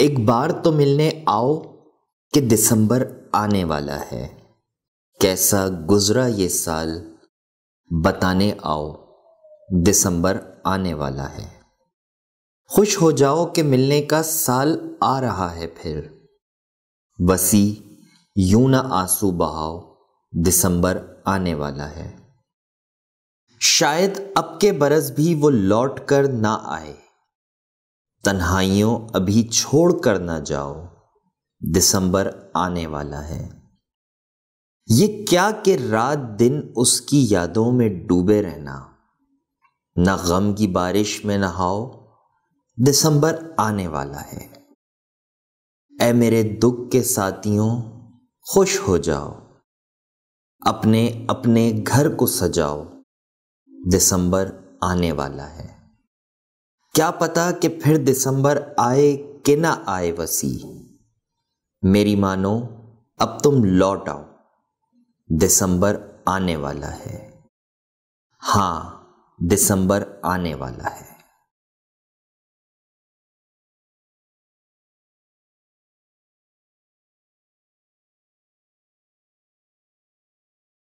एक बार तो मिलने आओ कि दिसंबर आने वाला है कैसा गुजरा ये साल बताने आओ दिसंबर आने वाला है खुश हो जाओ कि मिलने का साल आ रहा है फिर बसी यूं ना आंसू बहाओ दिसंबर आने वाला है शायद अब के बरस भी वो लौट कर ना आए तन्हाइयों अभी छोड़ कर ना जाओ दिसंबर आने वाला है ये क्या कि रात दिन उसकी यादों में डूबे रहना न गम की बारिश में नहाओ दिसंबर आने वाला है ऐ मेरे दुख के साथियों खुश हो जाओ अपने अपने घर को सजाओ दिसंबर आने वाला है क्या पता कि फिर दिसंबर आए कि ना आए वसी मेरी मानो अब तुम लौट आओ दिसंबर आने वाला है हाँ दिसंबर आने वाला है